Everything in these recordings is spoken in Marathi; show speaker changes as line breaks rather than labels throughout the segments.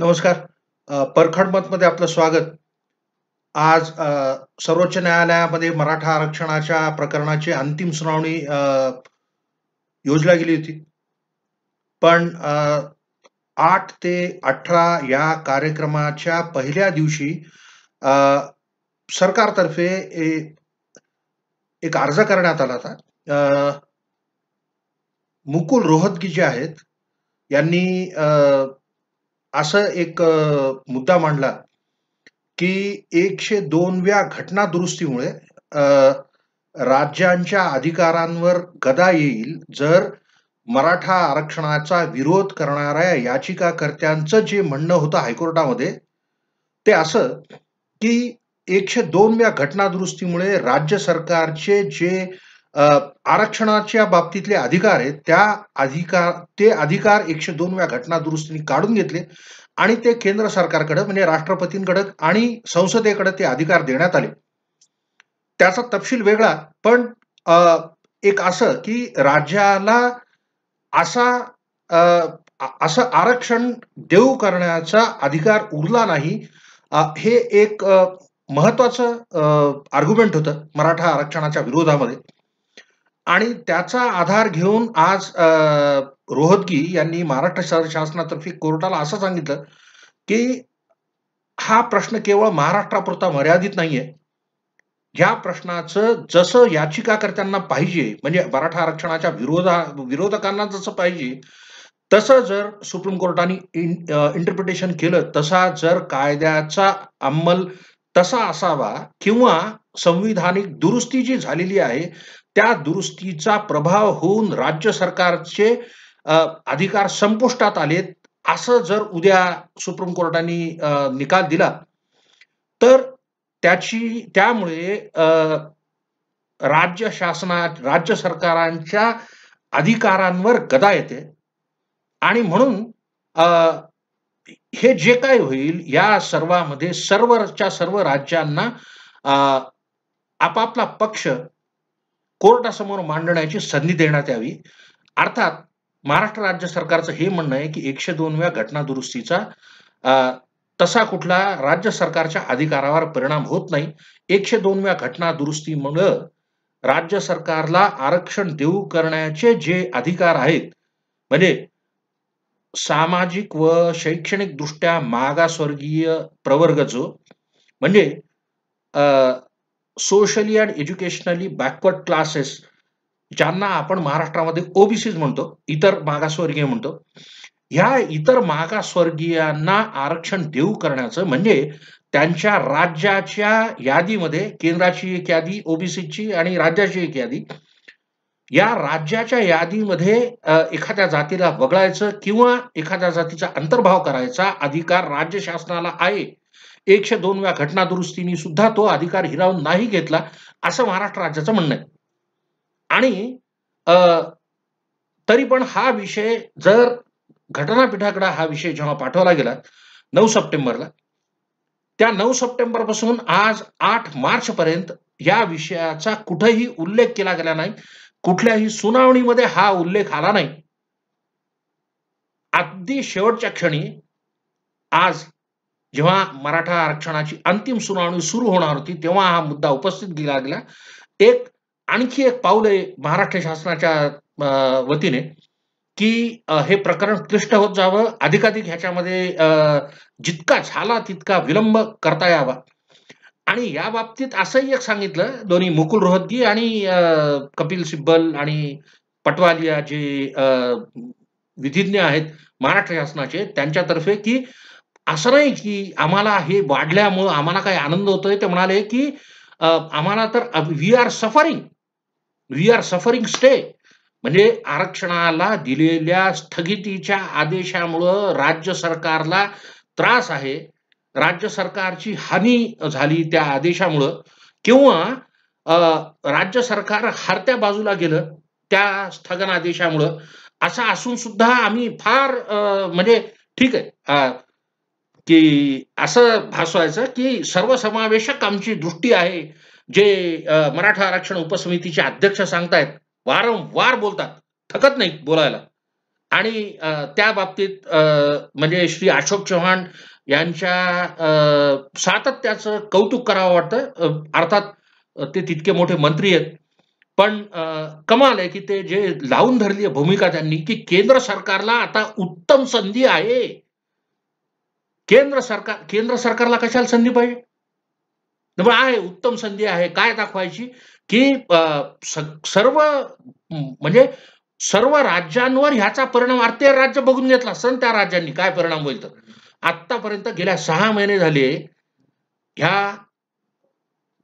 नमस्कार परखड मध्ये आपलं स्वागत आज सर्वोच्च न्यायालयामध्ये मराठा आरक्षणाच्या प्रकरणाची अंतिम सुनावणी योजला गेली होती पण आठ ते अठरा या कार्यक्रमाच्या पहिल्या दिवशी सरकारतर्फे एक अर्ज करण्यात आला होता मुकुल रोहतगी जे आहेत यांनी असं एक मुद्दा मांडला की एकशे दोनव्या घटना दुरुस्तीमुळे राज्यांच्या अधिकारांवर गदा येईल जर मराठा आरक्षणाचा विरोध करणाऱ्या याचिकाकर्त्यांचं जे म्हणणं होतं हायकोर्टामध्ये ते असं की एकशे दोनव्या घटना दुरुस्तीमुळे राज्य सरकारचे जे आरक्षणाच्या बाबतीतले अधिकार आहेत त्या अधिकार ते अधिकार एकशे दोनव्या घटना दुरुस्तीने काढून घेतले आणि ते केंद्र सरकारकडे म्हणजे राष्ट्रपतींकडे आणि संसदेकडे ते अधिकार देण्यात आले त्याचा तपशील वेगळा पण एक असं की राज्याला असा असं आरक्षण देऊ करण्याचा अधिकार उरला नाही हे एक महत्वाचं आर्ग्युमेंट होतं मराठा आरक्षणाच्या विरोधामध्ये आणि त्याचा आधार घेऊन आज रोहतगी यांनी महाराष्ट्र शासनातर्फे कोर्टाला असं सांगितलं की हा प्रश्न केवळ महाराष्ट्रापुरता मर्यादित नाहीये या प्रश्नाचं जसं याचिकाकर्त्यांना पाहिजे म्हणजे मराठा आरक्षणाच्या विरोधा विरोधकांना जसं पाहिजे तसं जर सुप्रीम कोर्टाने इंटरप्रिटेशन केलं तसा जर कायद्याचा अंमल तसा असावा किंवा संविधानिक दुरुस्ती जी झालेली आहे त्या दुरुस्तीचा प्रभाव होऊन राज्य सरकारचे अधिकार संपुष्टात आलेत असं जर उद्या सुप्रीम कोर्टाने निकाल दिला तर त्याची त्यामुळे राज्य शासना राज्य सरकारांच्या अधिकारांवर गदा येते आणि म्हणून हे जे काय होईल या सर्वामध्ये सर्वच्या सर्व राज्यांना आपापला पक्ष कोर्टासमोर मांडण्याची संधी देण्यात यावी अर्थात महाराष्ट्र राज्य सरकारचं हे म्हणणं आहे की एकशे दोनव्या घटना दुरुस्तीचा तसा कुठला राज्य सरकारच्या अधिकारावर परिणाम होत नाही एकशे दोनव्या घटना दुरुस्तीमुळे राज्य सरकारला आरक्षण देऊ करण्याचे जे अधिकार आहेत म्हणजे सामाजिक व शैक्षणिक दृष्ट्या मागासवर्गीय प्रवर्ग जो म्हणजे socially and educationally backward classes ज्यांना आपण महाराष्ट्रामध्ये ओबीसीज म्हणतो इतर मागासवर्गीय म्हणतो ह्या इतर मागासवर्गीयांना आरक्षण देऊ करण्याचं म्हणजे त्यांच्या राज्याच्या यादीमध्ये केंद्राची एक यादी ओबीसीची आणि राज्याची एक यादी या राज्याच्या यादीमध्ये एखाद्या जातीला वगळायचं किंवा एखाद्या जातीचा अंतर्भाव करायचा अधिकार राज्य शासनाला आहे एकशे दोनव्या व्या घटना सुद्धा तो अधिकार हिरावून नाही घेतला असं महाराष्ट्र राज्याचं म्हणणं आहे आणि तरी पण हा विषय जर घटनापीठाकडे हा विषय जेव्हा पाठवला गेला नऊ सप्टेंबरला त्या नऊ सप्टेंबर पासून आज आठ मार्च पर्यंत या विषयाचा कुठेही उल्लेख केला गेला नाही कुठल्याही सुनावणीमध्ये हा उल्लेख आला नाही अगदी शेवटच्या क्षणी आज जेव्हा मराठा आरक्षणाची अंतिम सुनावणी सुरू होणार होती तेव्हा हा मुद्दा उपस्थित केला गेला एक आणखी एक पाऊल आहे महाराष्ट्र शासनाच्या वतीने की हे प्रकरण क्लिष्ट होत जावं अधिकाधिक ह्याच्यामध्ये जितका झाला तितका विलंब करता यावा आणि या बाबतीत असंही एक सांगितलं दोन्ही मुकुल रोहतगी आणि कपिल सिब्बल आणि पटवालिया जे विधिज्ञ आहेत महाराष्ट्र शासनाचे त्यांच्यातर्फे की असं नाही की आम्हाला हे वाढल्यामुळं आम्हाला काही आनंद होतोय ते म्हणाले की आम्हाला तर we are suffering we are suffering stay म्हणजे आरक्षणाला दिलेल्या स्थगितीच्या आदेशामुळं राज्य सरकारला त्रास आहे राज्य सरकारची हानी झाली त्या आदेशामुळं किंवा राज्य सरकार हरत्या बाजूला गेलं त्या स्थगन आदेशामुळं असं असून सुद्धा आम्ही फार म्हणजे ठीक आहे की असं भासवायचं की सर्वसमावेशक आमची दृष्टी आहे जे मराठा आरक्षण उपसमितीचे अध्यक्ष सांगतायत वारंवार बोलतात थकत नाही बोलायला आणि त्या बाबतीत म्हणजे श्री अशोक चव्हाण यांच्या सातत्याचं कौतुक करावं वाटतं अर्थात ते तितके मोठे मंत्री आहेत पण कमाल आहे की ते जे लावून धरली आहे भूमिका त्यांनी की केंद्र सरकारला आता उत्तम संधी आहे केंद्र सरकार केंद्र सरकारला कशाला संधी पाहिजे आहे उत्तम संधी आहे काय दाखवायची की सर्व म्हणजे सर्व राज्यांवर ह्याचा परिणाम आर्थिक राज्य बघून घेतला सण त्या राज्यांनी काय परिणाम होईल तर आतापर्यंत गेल्या सहा महिने झाले ह्या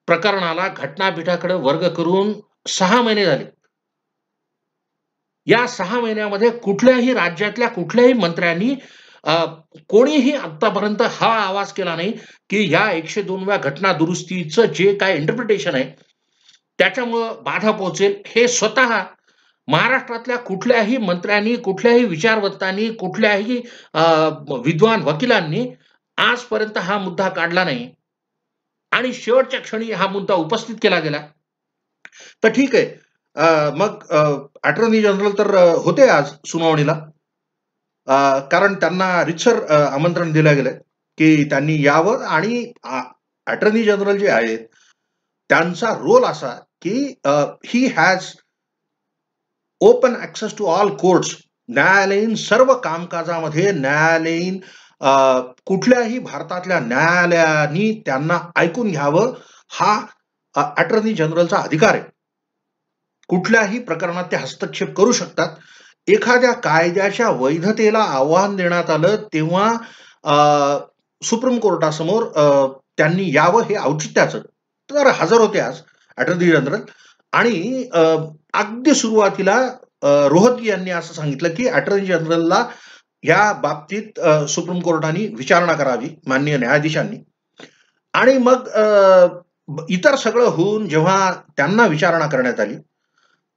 प्रकरणाला घटनापीठाकडे वर्ग करून सहा महिने झाले या सहा महिन्यामध्ये कुठल्याही राज्यातल्या कुठल्याही मंत्र्यांनी कोणीही आतापर्यंत हा आवाज केला नाही की या एकशे दोनव्या घटना दुरुस्तीचं जे काय इंटरप्रिटेशन आहे त्याच्यामुळं बाधा पोहोचेल हे स्वतः महाराष्ट्रातल्या कुठल्याही मंत्र्यांनी कुठल्याही विचारवंतांनी कुठल्याही विद्वान वकिलांनी आजपर्यंत हा मुद्दा काढला नाही आणि शेवटच्या क्षणी हा मुद्दा उपस्थित केला गेला तर ठीक आहे मग अटर्नी जनरल तर होते आज सुनावणीला कारण त्यांना रिचर आमंत्रण दिलं गेलंय की त्यांनी यावं आणि अटर्नी जनरल जे आहेत त्यांचा रोल असा की he has open access to all courts न्यायालयीन सर्व कामकाजामध्ये न्यायालयीन कुठल्याही भारतातल्या न्यायालयानी त्यांना ऐकून घ्यावं हा अटर्नी जनरलचा अधिकार आहे कुठल्याही प्रकरणात ते हस्तक्षेप करू शकतात एखाद्या कायद्याच्या वैधतेला आव्हान देण्यात आलं तेव्हा सुप्रीम कोर्टासमोर त्यांनी यावं हे औचित्याचं तर हजर होते आज अटर्नी जनरल आणि अगदी सुरुवातीला रोहतगी यांनी असं सांगितलं की अटर्नी जनरलला या बाबतीत सुप्रीम कोर्टाने विचारणा करावी मान्य न्यायाधीशांनी आणि मग इतर सगळं होऊन जेव्हा त्यांना विचारणा करण्यात आली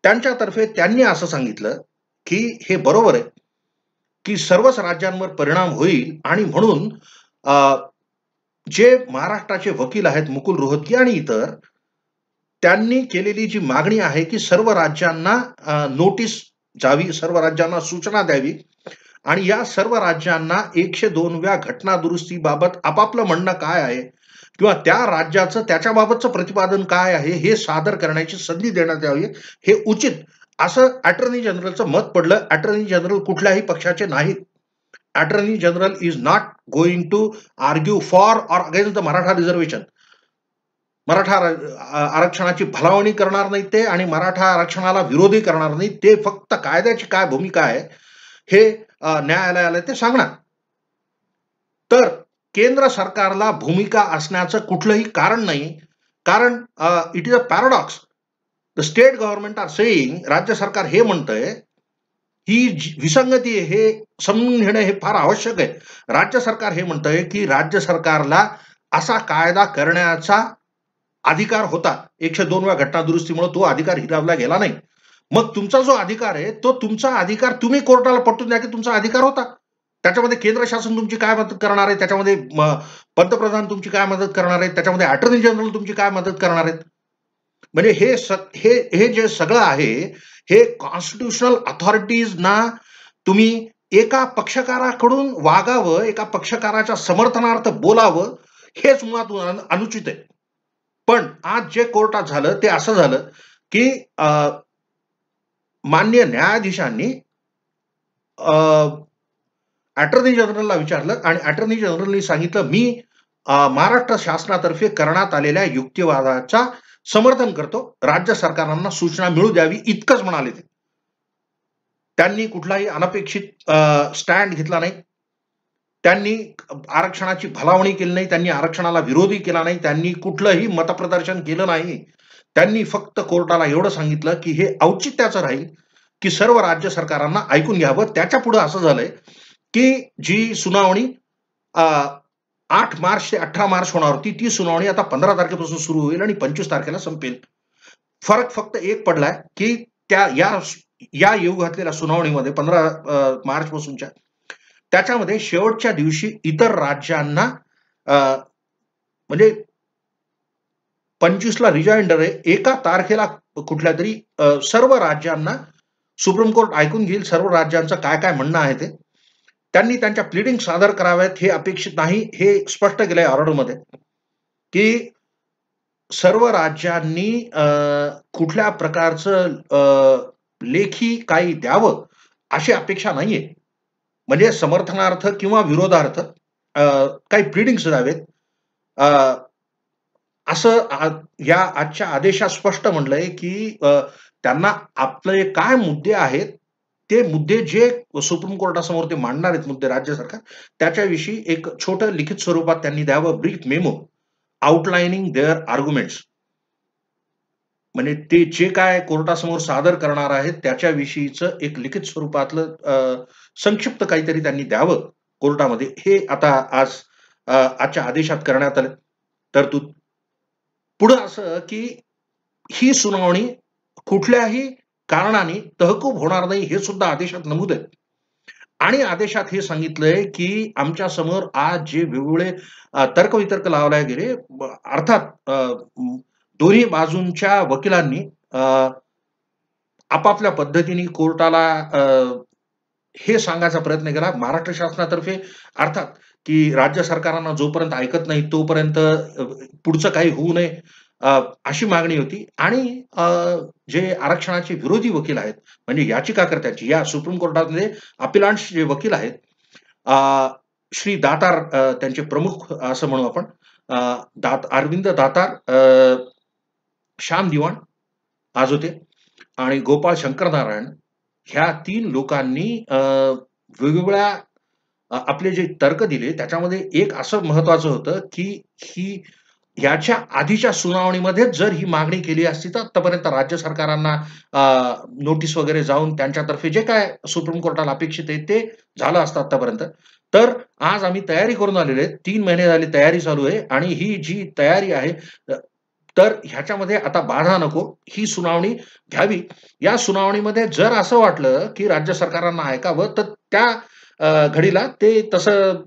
त्यांच्यातर्फे त्यांनी असं सांगितलं की हे बरोबर आहे की सर्वच राज्यांवर परिणाम होईल आणि म्हणून जे महाराष्ट्राचे वकील आहेत मुकुल रोहतगी आणि इतर त्यांनी केलेली जी मागणी आहे की सर्व राज्यांना नोटीस जावी सर्व राज्यांना सूचना द्यावी आणि या सर्व राज्यांना एकशे दोनव्या घटना दुरुस्तीबाबत आपापलं म्हणणं काय आहे किंवा त्या राज्याचं त्याच्याबाबतचं प्रतिपादन काय आहे हे सादर करण्याची संधी देण्यात यावी हे उचित असं अटर्नी जनरलचं मत पडलं अटर्नी जनरल कुठल्याही पक्षाचे नाहीत attorney general is not going to argue for or against the Maratha reservation Maratha आरक्षणाची भलावणी करणार नाही ते आणि मराठा आरक्षणाला विरोधी करणार नाही ते फक्त कायद्याची काय भूमिका आहे हे न्यायालयाला ते सांगणार तर केंद्र सरकारला भूमिका असण्याचं कुठलंही कारण नाही कारण it is a paradox the state government are saying राज्य सरकार हे म्हणतंय ही विसंगती हे समजून घेणं हे फार आवश्यक आहे राज्य सरकार हे म्हणतंय की राज्य सरकारला असा कायदा करण्याचा अधिकार होता एकशे दोनव्या घटना दुरुस्तीमुळे तो अधिकार हिरावला गेला नाही मग तुमचा जो अधिकार आहे तो तुमचा अधिकार तुम्ही कोर्टाला पटून द्या की तुमचा अधिकार होता त्याच्यामध्ये केंद्र शासन तुमची काय मदत करणार आहे त्याच्यामध्ये पंतप्रधान तुमची काय मदत करणार आहे त्याच्यामध्ये अटर्नी जनरल तुमची काय मदत करणार आहेत म्हणजे हे हे हे जे सगळं आहे हे कॉन्स्टिट्युशनल अथॉरिटीजना तुम्ही एका पक्षकाराकडून वागावं एका पक्षकाराच्या समर्थनार्थ बोलावं हेच मुळात अनुचित आहे पण आज जे कोर्टात झालं ते असं झालं की मान्य न्यायाधीशांनी अटर्नी जनरलला विचारलं आणि अटर्नी जनरलनी सांगितलं मी महाराष्ट्र शासनातर्फे करण्यात आलेल्या युक्तिवादाचा समर्थन करतो राज्य सरकारांना सूचना मिळू द्यावी इतकंच म्हणाले ते त्यांनी कुठलाही अनपेक्षित स्टँड घेतला नाही त्यांनी आरक्षणाची भलावणी केली नाही त्यांनी आरक्षणाला विरोधी केला नाही त्यांनी कुठलंही मतप्रदर्शन केलं नाही त्यांनी फक्त कोर्टाला एवढं सांगितलं की हे औचित्याचं राहील की सर्व राज्य सरकारांना ऐकून घ्यावं त्याच्या पुढे असं झालंय की जी सुनावणी आठ मार्च ते अठरा मार्च होणार होती ती सुनावणी आता पंधरा तारखेपासून सुरू होईल आणि पंचवीस तारखेला संपेल फरक फक्त एक पडलाय की त्या या या येऊ घातलेल्या सुनावणीमध्ये पंधरा मार्च पासूनच्या त्याच्यामध्ये शेवटच्या दिवशी इतर राज्यांना म्हणजे पंचवीसला रिजाइंडर आहे एका तारखेला कुठल्या तरी सर्व राज्यांना सुप्रीम कोर्ट ऐकून घेईल सर्व राज्यांचं काय काय म्हणणं आहे ते त्यांनी त्यांच्या प्लीडिंग सादर कराव्यात हे अपेक्षित नाही हे स्पष्ट केलंय ऑर्डरमध्ये की सर्व राज्यांनी कुठल्या प्रकारचं लेखी काही द्यावं अशी अपेक्षा नाहीये म्हणजे समर्थनार्थ किंवा विरोधार्थ काही प्लीडिंग्स द्यावेत असं या आजच्या आदेशात स्पष्ट म्हटलंय की त्यांना आपले काय मुद्दे आहेत ते मुद्दे जे सुप्रीम कोर्टासमोर ते मांडणार आहेत मुद्दे राज्य सरकार त्याच्याविषयी एक छोटं लिखित स्वरूपात त्यांनी द्यावं brief memo outlining their arguments म्हणजे ते जे काय कोर्टासमोर सादर करणार आहेत त्याच्याविषयीचं एक लिखित स्वरूपातलं संक्षिप्त काहीतरी त्यांनी द्यावं कोर्टामध्ये हे आता आज आजच्या आदेशात करण्यात आलं तरतूद पुढं असं की ही सुनावणी कुठल्याही कारणाने तहकूब होणार नाही हे सुद्धा आदेशात नमूद आहे आणि आदेशात हे सांगितलंय की आमच्या समोर आज जे वेगवेगळे तर्कवितर्क लावले गेले अर्थात दोन्ही बाजूंच्या वकिलांनी आपापल्या पद्धतीने कोर्टाला हे सांगायचा प्रयत्न केला महाराष्ट्र शासनातर्फे अर्थात की राज्य सरकारांना जोपर्यंत ऐकत नाही तोपर्यंत पुढचं काही होऊ नये अशी मागणी होती आणि जे आरक्षणाचे विरोधी वकील आहेत म्हणजे याचिकाकर्त्याची या सुप्रीम कोर्टातले अपिलांश जे वकील आहेत श्री दातार त्यांचे प्रमुख असं म्हणू आपण दात अरविंद दातार श्याम दिवाण आज होते आणि गोपाळ शंकर नारायण ह्या तीन लोकांनी वेगवेगळ्या आपले जे तर्क दिले त्याच्यामध्ये एक असं महत्वाचं होतं की ही याच्या आधीच्या सुनावणीमध्ये जर ही मागणी केली असती तर आतापर्यंत राज्य सरकारांना नोटीस वगैरे जाऊन त्यांच्यातर्फे जे काय सुप्रीम कोर्टाला अपेक्षित आहे ते झालं असतं आतापर्यंत तर आज आम्ही तयारी करून आलेले आहे तीन महिने झाली तयारी चालू आहे आणि ही जी तयारी आहे तर ह्याच्यामध्ये आता बाधा नको ही सुनावणी घ्यावी या सुनावणीमध्ये जर असं वाटलं की राज्य सरकारांना ऐकावं तर त्या घडीला ते तसं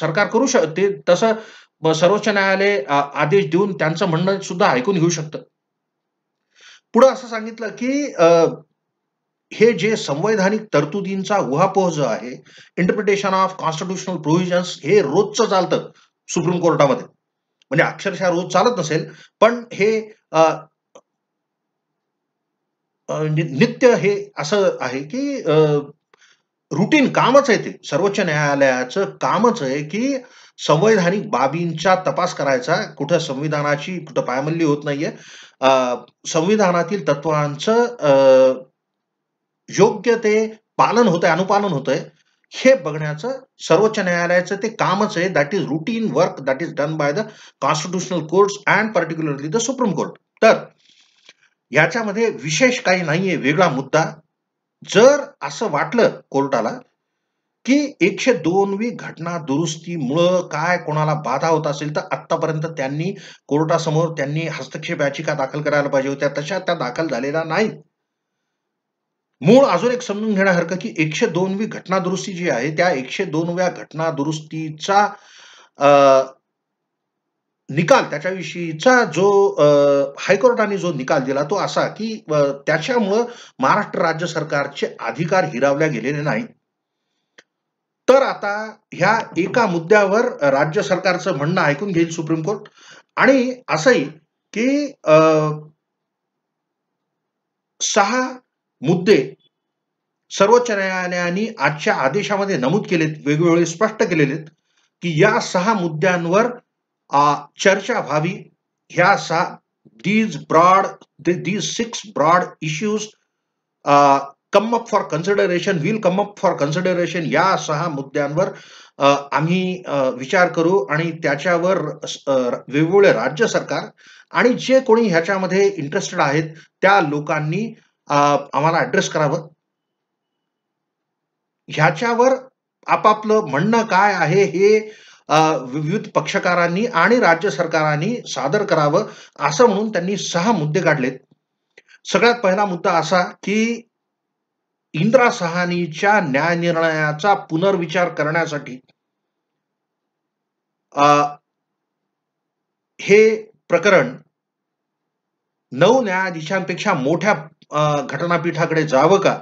सरकार करू शक ते तसं सर्वोच्च न्यायालय आदेश देऊन त्यांचं म्हणणं सुद्धा ऐकून घेऊ शकत पुढे असं सांगितलं की हे जे संवैधानिक तरतुदींचा उहापोह जो आहे इंटरप्रिटेशन ऑफ कॉन्स्टिट्युशनल प्रोव्हिजन्स हे रोजचं चालतं सुप्रीम कोर्टामध्ये म्हणजे अक्षरशः रोज चालत नसेल पण हे नित्य हे असं आहे की रुटीन कामच आहे ते सर्वोच्च न्यायालयाचं कामच आहे की संवैधानिक बाबींचा तपास करायचा कुठं संविधानाची कुठं पायमल्ली होत नाहीये संविधानातील तत्वांचं योग्य ते पालन होतंय अनुपालन होतंय हे बघण्याचं सर्वोच्च न्यायालयाचं ते कामच आहे that is routine work that is done by the constitutional court and particularly the Supreme Court तर याच्यामध्ये विशेष काही नाहीये वेगळा मुद्दा जर असं वाटलं कोर्टाला की एकशे दोनवी घटना दुरुस्ती मुळ काय कोणाला बाधा होत असेल तर आतापर्यंत त्यांनी कोर्टासमोर त्यांनी हस्तक्षेप याचिका दाखल करायला पाहिजे होत्या तशा त्या दाखल झालेल्या नाहीत मूळ अजून एक समजून घेण्यासारखं की एकशे दोनवी घटना दुरुस्ती जी आहे त्या एकशे दोनव्या घटना दुरुस्तीचा निकाल त्याच्याविषयीचा जो हायकोर्टाने जो निकाल दिला तो असा की त्याच्यामुळं महाराष्ट्र राज्य सरकारचे अधिकार हिरावल्या गेलेले नाहीत तर आता ह्या एका मुद्द्यावर राज्य सरकारचं म्हणणं ऐकून घेईल सुप्रीम कोर्ट आणि असंही की सहा मुद्दे सर्वोच्च न्यायालयाने आजच्या आदेशामध्ये नमूद केलेत वेगवेगळे स्पष्ट केलेले की या सहा मुद्द्यांवर चर्चा व्हावी ह्या सहा these broad these six broad issues come up for consideration will come up for consideration या सहा मुद्द्यांवर आम्ही विचार करू आणि त्याच्यावर वेगवेगळे राज्य सरकार आणि जे कोणी ह्याच्यामध्ये इंटरेस्टेड आहेत त्या लोकांनी आम्हाला ऍड्रेस करावं ह्याच्यावर आपापलं म्हणणं काय आहे हे विविध पक्षकारांनी आणि राज्य सरकारांनी सादर करावं असं म्हणून त्यांनी सहा मुद्दे काढलेत सगळ्यात पहिला मुद्दा असा की इंदिरा सहानीच्या न्यायनिर्णयाचा पुनर्विचार करण्यासाठी हे प्रकरण नऊ न्यायाधीशांपेक्षा मोठ्या घटनापीठाकडे जावं का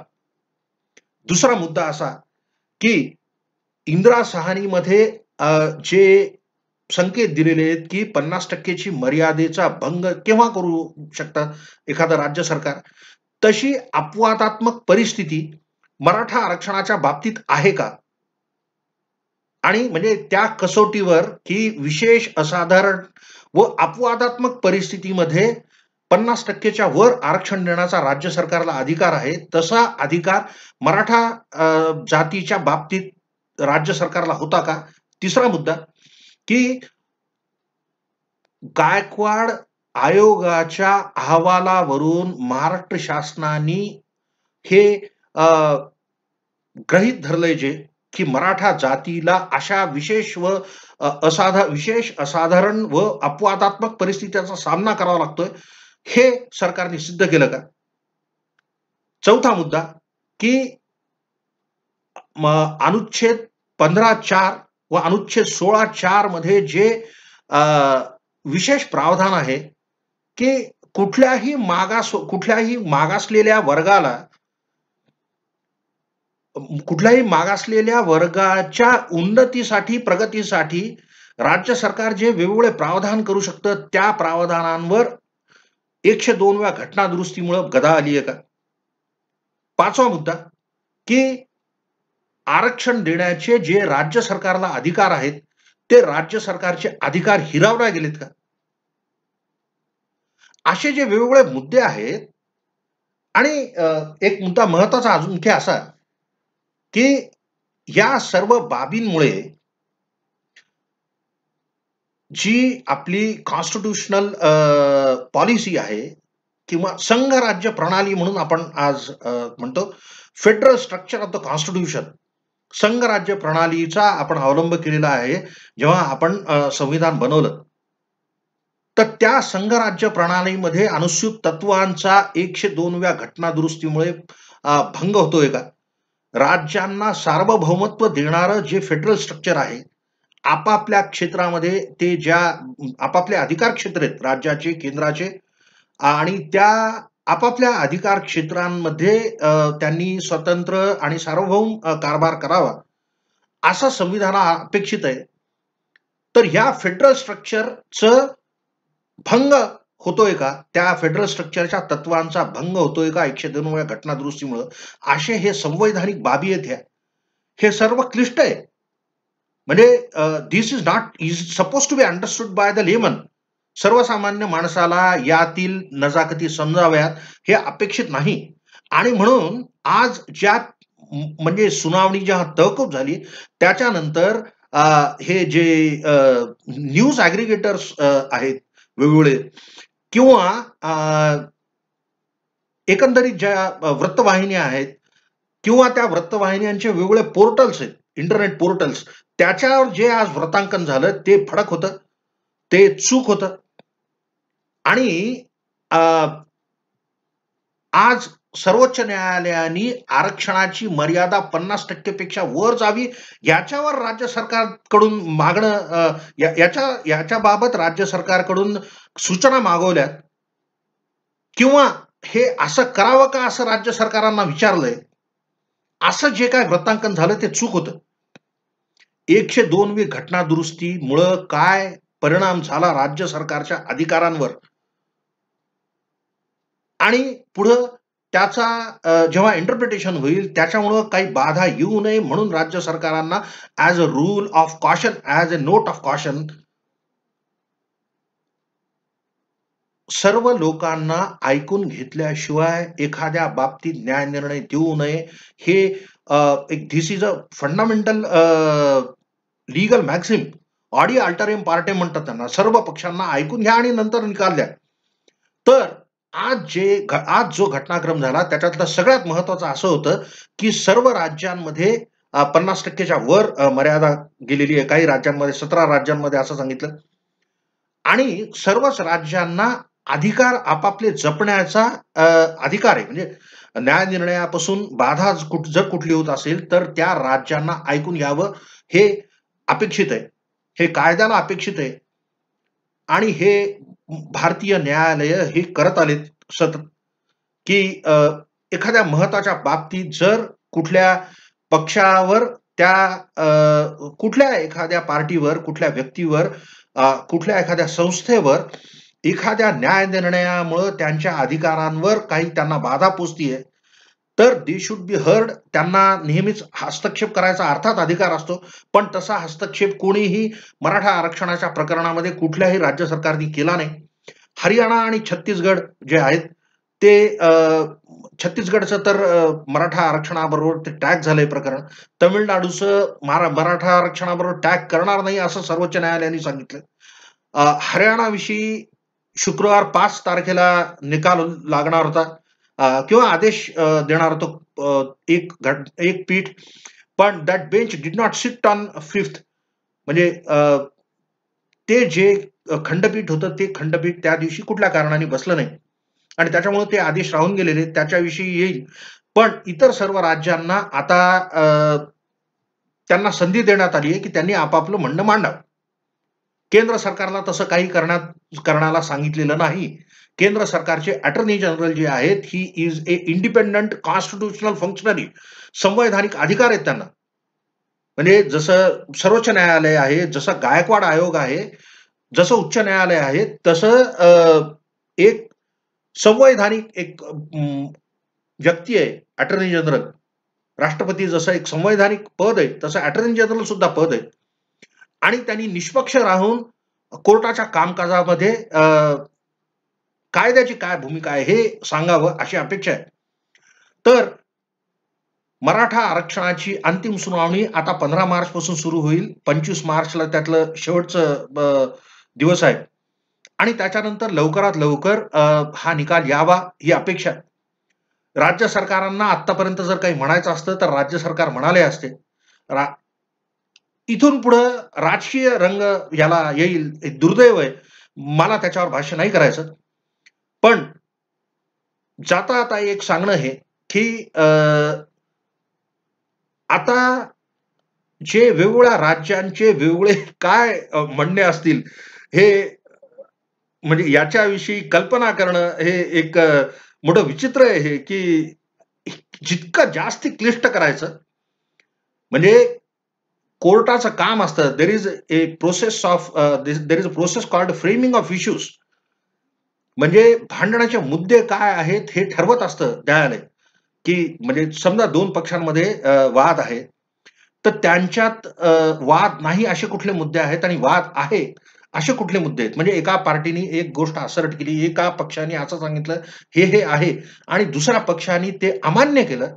दुसरा मुद्दा असा की इंदिरा सहानीमध्ये जे संकेत दिलेले आहेत की पन्नास टक्केची मर्यादेचा भंग केव्हा करू शकतात एखादं राज्य सरकार तशी अपवादात्मक परिस्थिती मराठा आरक्षणाच्या बाबतीत आहे का आणि म्हणजे त्या कसोटीवर ही विशेष असाधारण व अपवादात्मक परिस्थितीमध्ये पन्नास टक्केच्या वर आरक्षण देण्याचा राज्य सरकारला अधिकार आहे तसा अधिकार मराठा जातीच्या बाबतीत राज्य सरकारला होता का तिसरा मुद्दा की गायकवाड आयोगाच्या अहवालावरून महाराष्ट्र शासनाने हे ग्रहित धरले जे की मराठा जातीला अशा विशेष व असाधा विशेष असाधारण व अपवादात्मक परिस्थितीचा सामना करावा लागतोय हे सरकारने सिद्ध केलं का चौथा मुद्दा की अनुच्छेद पंधरा चार व अनुच्छेद सोळा चार मध्ये जे विशेष प्रावधान आहे की कुठल्याही मागास कुठल्याही मागासलेल्या वर्गाला कुठल्याही मागासलेल्या वर्गाच्या उन्नतीसाठी प्रगतीसाठी राज्य सरकार जे वेगवेगळे प्रावधान करू शकतं त्या प्रावधानांवर एकशे दोन वेळा घटना गदा आली आहे का पाचवा मुद्दा की आरक्षण देण्याचे जे राज्य सरकारला अधिकार आहेत ते राज्य सरकारचे अधिकार हिरावल्या गेलेत का असे जे वेगवेगळे मुद्दे आहेत आणि एक मुद्दा महत्वाचा अजून आणखी असा की या सर्व बाबींमुळे जी आपली कॉन्स्टिट्युशनल पॉलिसी आहे किंवा संघ राज्य प्रणाली म्हणून आपण आज म्हणतो federal structure of the Constitution संघ राज्य प्रणालीचा आपण अवलंब केलेला आहे जेव्हा आपण संविधान बनवलं तर त्या संघराज्य प्रणालीमध्ये अनुसूत तत्वांचा एकशे दोनव्या घटना दुरुस्तीमुळे भंग होतोय का राज्यांना सार्वभौमत्व देणारं जे फेडरल स्ट्रक्चर आहे आपापल्या क्षेत्रामध्ये ते ज्या आपापले अधिकार क्षेत्र आहेत राज्याचे केंद्राचे आणि त्या आपापल्या अधिकार क्षेत्रांमध्ये त्यांनी स्वतंत्र आणि सार्वभौम कारभार करावा असा संविधान अपेक्षित आहे तर ह्या फेडरल स्ट्रक्चरचं भंग होतोय का त्या फेडरल स्ट्रक्चरच्या तत्वांचा भंग होतोय का एकशे दोन वेळा घटना असे हे संवैधानिक बाबी आहेत ह्या हे सर्व क्लिष्ट आहे म्हणजे this is not is suppose to be understood by the layman सर्वसामान्य माणसाला यातील नजाकती समजाव्यात हे अपेक्षित नाही आणि म्हणून आज ज्या म्हणजे सुनावणी ज्या तहकूब झाली त्याच्यानंतर हे जे न्यूज ॲग्रिगेटर्स आहेत वेगवेगळे किंवा एकंदरीत ज्या वृत्तवाहिन्या आहेत किंवा त्या वृत्तवाहिन्यांचे वेगवेगळे पोर्टल्स आहेत इंटरनेट पोर्टल्स त्याच्यावर जे आज व्रतांकन झालं ते फडक होतं ते चूक होतं आणि आज सर्वोच्च न्यायालयाने आरक्षणाची मर्यादा पन्नास टक्केपेक्षा वर जावी याच्यावर राज्य सरकारकडून मागणं याच्या याच्या बाबत राज्य सरकारकडून सूचना मागवल्यात किंवा हे असं करावं का असं राज्य सरकारांना विचारलंय असं जे काय वृत्तांकन झालं ते चूक होतं एकशे दोन वी घटना दुरुस्तीमुळं काय परिणाम झाला राज्य सरकारच्या अधिकारांवर आणि पुढं त्याचा जेव्हा इंटरप्रिटेशन होईल त्याच्यामुळं काही बाधा येऊ नये म्हणून राज्य सरकारांना as a rule of caution as a note of caution सर्व लोकांना ऐकून घेतल्याशिवाय एखाद्या बाबतीत न्याय निर्णय देऊ नये हे एक this is a fundamental legal maxim audi alteram partem म्हणतात त्यांना सर्व पक्षांना ऐकून घ्या आणि नंतर निकाल द्या तर आज जे आज जो घटनाक्रम झाला त्याच्यातलं सगळ्यात महत्वाचं असं होतं की सर्व राज्यांमध्ये पन्नास टक्केच्या वर मर्यादा गेलेली आहे काही राज्यांमध्ये सतरा राज्यांमध्ये असं सांगितलं आणि सर्वच राज्यांना अधिकार आपापले जपण्याचा अधिकार आहे म्हणजे न्याय निर्णयापासून बाधा कुठ जर कुठली होत असेल तर त्या राज्यांना ऐकून घ्यावं हे अपेक्षित आहे हे कायद्याला अपेक्षित आहे आणि हे भारतीय न्यायालय हे करत आलेत सतत की एखाद्या महत्वाच्या बाबतीत जर कुठल्या पक्षावर त्या कुठल्या एखाद्या पार्टीवर कुठल्या व्यक्तीवर कुठल्या एखाद्या संस्थेवर एखाद्या न्याय निर्णयामुळं त्यांच्या अधिकारांवर काही त्यांना बाधा पोचतीये तर दी शुड बी हर्ड त्यांना नेहमीच हस्तक्षेप करायचा अर्थात अधिकार असतो पण तसा हस्तक्षेप कोणीही मराठा आरक्षणाच्या प्रकरणामध्ये कुठल्याही राज्य सरकारने केला नाही हरियाणा आणि छत्तीसगड जे आहेत ते छत्तीसगडचं तर मराठा आरक्षणाबरोबर ते टॅग झालंय प्रकरण तमिळनाडूचं मरा मराठा आरक्षणाबरोबर टॅग करणार नाही असं सर्वोच्च न्यायालयाने सांगितलं हरियाणाविषयी शुक्रवार पाच तारखेला निकाल लागणार होता किंवा आदेश देणार होतो एक घट एक पीठ पण that bench did not sit on fifth म्हणजे ते जे खंडपीठ होतं ते खंडपीठ त्या दिवशी कुठल्या कारणाने बसलं नाही आणि त्याच्यामुळे ते आदेश राहून गेलेले त्याच्याविषयी येईल पण इतर सर्व राज्यांना आता त्यांना संधी देण्यात आली आहे की त्यांनी आपापलं म्हणणं मांडावं केंद्र सरकारला तसं काही करण्यात करण्याला सांगितलेलं नाही केंद्र सरकारचे अटर्नी जनरल जे आहेत he is a independent constitutional functionary संवैधानिक अधिकार आहेत त्यांना म्हणजे जसं सर्वोच्च न्यायालय आहे जसं गायकवाड आयोग आहे जसं उच्च न्यायालय आहे तसं एक संवैधानिक एक व्यक्ती आहे अटर्नी जनरल राष्ट्रपती जसं एक संवैधानिक पद आहे तसं अटर्नी जनरल सुद्धा पद आहे आणि त्यांनी निष्पक्ष राहून कोर्टाच्या कामकाजामध्ये कायद्याची काय भूमिका आहे हे सांगावं अशी अपेक्षा आहे तर मराठा आरक्षणाची अंतिम सुनावणी आता पंधरा मार्च पासून सुरू होईल पंचवीस मार्चला त्यातलं शेवटच दिवस आहे आणि त्याच्यानंतर लवकरात लवकर हा निकाल यावा ही अपेक्षा आहे राज्य सरकारांना आतापर्यंत जर काही म्हणायचं असतं तर राज्य सरकार म्हणाले असते रा इथून पुढं राजकीय रंग याला येईल दुर्दैव आहे मला त्याच्यावर भाष्य नाही करायचं पण जाता आता एक सांगणं हे की आता जे वेगवेगळ्या राज्यांचे वेगवेगळे काय म्हणणे असतील हे म्हणजे याच्याविषयी कल्पना करणं हे एक मोठं विचित्र आहे की जितकं जास्त क्लिष्ट करायचं म्हणजे कोर्टाचं काम असतं there is a process of there is a process called framing of issues म्हणजे भांडणाचे मुद्दे काय आहेत हे ठरवत असतं न्यायालय की म्हणजे समजा दोन पक्षांमध्ये वाद आहे तर त्यांच्यात वाद नाही असे कुठले मुद्दे आहेत आणि वाद आहे असे कुठले मुद्दे आहेत म्हणजे एका पार्टीने एक गोष्ट असर्ट केली एका पक्षाने असं सांगितलं हे हे आहे आणि दुसऱ्या पक्षाने ते अमान्य केलं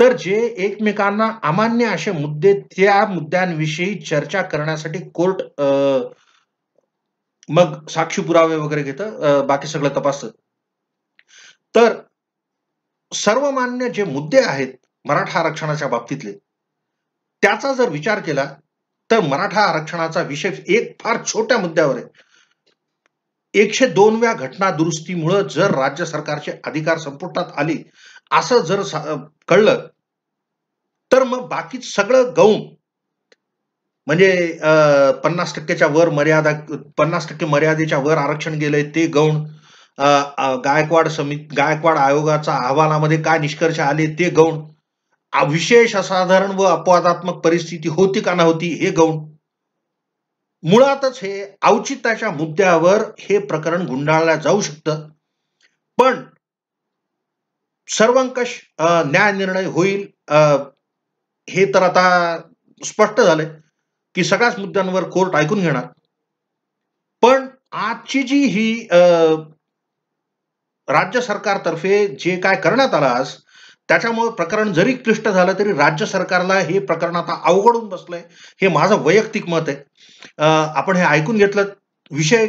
तर जे एकमेकांना अमान्य असे मुद्दे त्या मुद्द्यांविषयी चर्चा करण्यासाठी कोर्ट मग साक्षी पुरावे वगैरे घेतं बाकी सगळं तपास तर सर्वमान्य जे मुद्दे आहेत मराठा आरक्षणाच्या बाबतीतले त्याचा जर विचार केला तर मराठा आरक्षणाचा विषय एक फार छोट्या मुद्द्यावर आहे एकशे दोनव्या घटना दुरुस्तीमुळे जर राज्य सरकारचे अधिकार संपुष्टात आले असं जर कळलं तर मग बाकी सगळं गौण म्हणजे पन्नास टक्क्याच्या वर मर्यादा पन्नास टक्के मर्यादेच्या वर आरक्षण गेले ते गौण गायकवाड समिती गायकवाड आयोगाचा अहवालामध्ये काय निष्कर्ष आले ते गौण विशेष असाधारण व अपवादात्मक परिस्थिती होती का नव्हती हे गौण मुळातच हे औचित्याच्या मुद्द्यावर हे प्रकरण गुंडाळलं जाऊ शकत पण सर्वंकष न्याय निर्णय होईल हे तर आता स्पष्ट झालंय की सगळ्याच मुद्द्यांवर कोर्ट ऐकून घेणार पण आजची जी ही राज्य सरकारतर्फे जे काय करण्यात आलं आज त्याच्यामुळे प्रकरण जरी क्लिष्ट झालं तरी राज्य सरकारला हे प्रकरण आता अवघडून बसलंय हे माझं वैयक्तिक मत आहे आपण हे ऐकून घेतलं विषय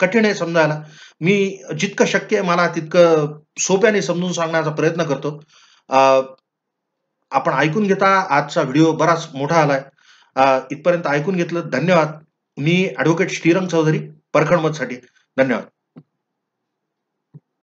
कठीण आहे समजायला मी जितकं शक्य आहे मला तितकं सोप्याने समजून सांगण्याचा प्रयत्न करतो आपण ऐकून घेता आजचा व्हिडिओ बराच मोठा आलाय इथपर्यंत ऐकून घेतलं धन्यवाद मी ॲडव्होकेट श्रीरंग चौधरी साठी धन्यवाद